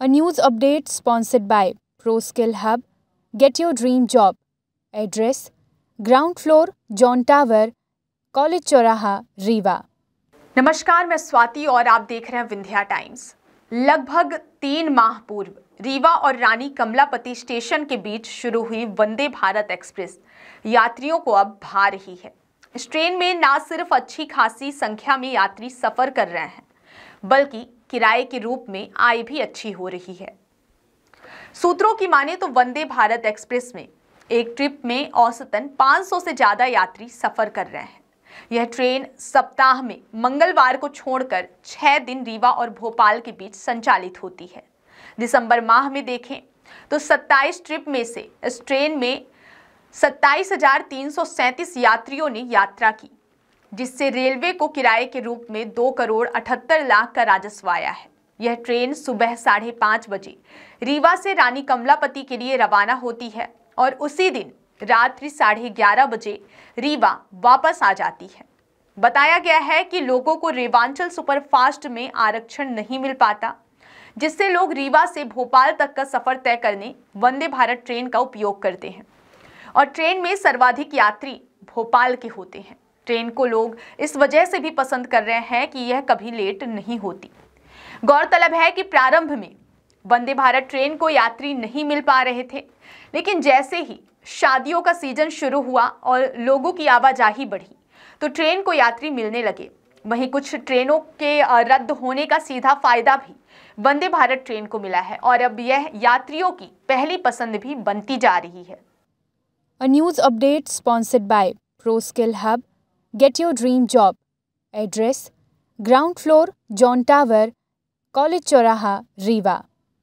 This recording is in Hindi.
A news update sponsored by ProSkill Hub. Get your dream job. Address Ground floor, John Tower, College Choraha, Rewa. नमस्कार मैं स्वाति और आप देख रहे हैं विंध्या टाइम्स लगभग तीन माह पूर्व रीवा और रानी कमलापति स्टेशन के बीच शुरू हुई वंदे भारत एक्सप्रेस यात्रियों को अब भा रही है इस ट्रेन में ना सिर्फ अच्छी खासी संख्या में यात्री सफर कर रहे हैं बल्कि किराए के रूप में आय भी अच्छी हो रही है सूत्रों की माने तो वंदे भारत एक्सप्रेस में एक ट्रिप में औसतन 500 से ज़्यादा यात्री सफ़र कर रहे हैं यह ट्रेन सप्ताह में मंगलवार को छोड़कर छह दिन रीवा और भोपाल के बीच संचालित होती है दिसंबर माह में देखें तो 27 ट्रिप में से इस ट्रेन में सत्ताईस यात्रियों ने यात्रा की जिससे रेलवे को किराए के रूप में दो करोड़ अठहत्तर लाख का राजस्व आया है यह ट्रेन सुबह साढ़े पाँच बजे रीवा से रानी कमलापति के लिए रवाना होती है और उसी दिन रात्रि साढ़े ग्यारह बजे रीवा वापस आ जाती है बताया गया है कि लोगों को रेवांचल सुपरफास्ट में आरक्षण नहीं मिल पाता जिससे लोग रीवा से भोपाल तक का सफ़र तय करने वंदे भारत ट्रेन का उपयोग करते हैं और ट्रेन में सर्वाधिक यात्री भोपाल के होते हैं ट्रेन को लोग इस वजह से भी पसंद कर रहे हैं कि यह कभी लेट नहीं होती गौरतलब है कि प्रारंभ में वंदे भारत ट्रेन को यात्री नहीं मिल पा रहे थे लेकिन जैसे ही शादियों का सीजन शुरू हुआ और लोगों की आवाजाही बढ़ी तो ट्रेन को यात्री मिलने लगे वहीं कुछ ट्रेनों के रद्द होने का सीधा फायदा भी वंदे भारत ट्रेन को मिला है और अब यह यात्रियों की पहली पसंद भी बनती जा रही है news update sponsored by ProSkill hub get your dream job address ground floor John tower college चौराहा रीवा